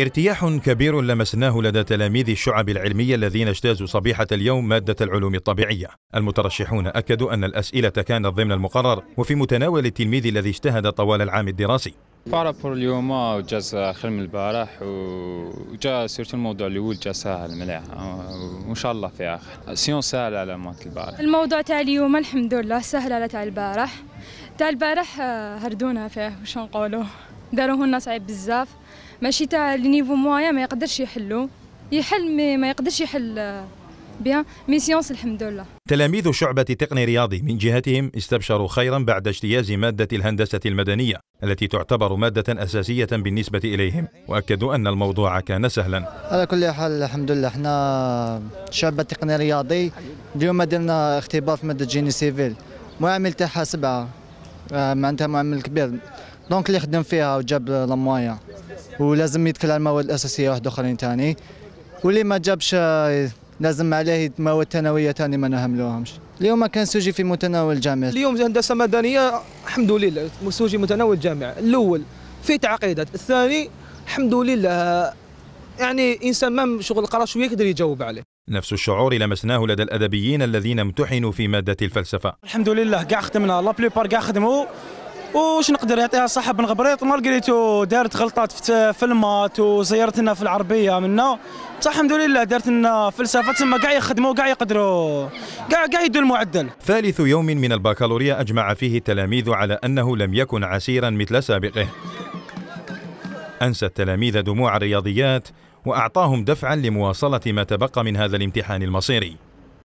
ارتياح كبير لمسناه لدى تلاميذ الشعب العلمية الذين اجتازوا صبيحة اليوم مادة العلوم الطبيعية المترشحون أكدوا أن الأسئلة كانت ضمن المقرر وفي متناول التلميذ الذي اجتهد طوال العام الدراسي بارابور اليوم جاز خير من البارح وجا سيرت الموضوع الاول جا ساهل مليح وان شاء الله في اخر سيون ساهل على مات البارح الموضوع تاع اليوم الحمد لله سهل على تاع البارح تاع البارح هردونا فيه وش نقولوا داروه لنا صعيب بزاف ماشي تاع لي نيفو موان ما يقدرش يحلو يحل مي ما يقدرش يحل آه، بيان مي سيونس الحمد لله تلاميذ شعبة تقني رياضي من جهتهم استبشروا خيرا بعد اجتياز مادة الهندسة المدنية التي تعتبر مادة أساسية بالنسبة إليهم وأكدوا أن الموضوع كان سهلا على كل حال الحمد لله احنا شعبة تقني رياضي اليوم درنا اختبار في مادة جيني سيفيل معامل تاعها سبعة آه، معناتها معامل كبير دونك اللي خدم فيها وجاب لموايا ولازم يدخل على المواد الاساسيه واحد اخرين ثاني واللي ما جابش لازم عليه مواد ثانويه ثاني ما نهملوهمش اليوم كان سوجي في متناول الجامع اليوم هندسه مدنيه الحمد لله سوجي متناول الجامع الاول في تعقيدات الثاني الحمد لله يعني انسان ما شغل قرا شويه يقدر يجاوب عليه نفس الشعور لمسناه لدى الادبيين الذين امتحنوا في ماده الفلسفه الحمد لله كاع خدمنا لا بليبار كاع خدموا واش نقدر يعطيها صاحب بن غبريط مالغريتو دارت غلطات في المات وزيرت لنا في العربيه منا بصح الحمد لله دارت لنا فلسفه تما كاع يخدموا كاع يقدروا كاع كاع يدوا المعدل ثالث يوم من البكالوريا اجمع فيه التلاميذ على انه لم يكن عسيرا مثل سابقه انسى التلاميذ دموع الرياضيات واعطاهم دفعا لمواصله ما تبقى من هذا الامتحان المصيري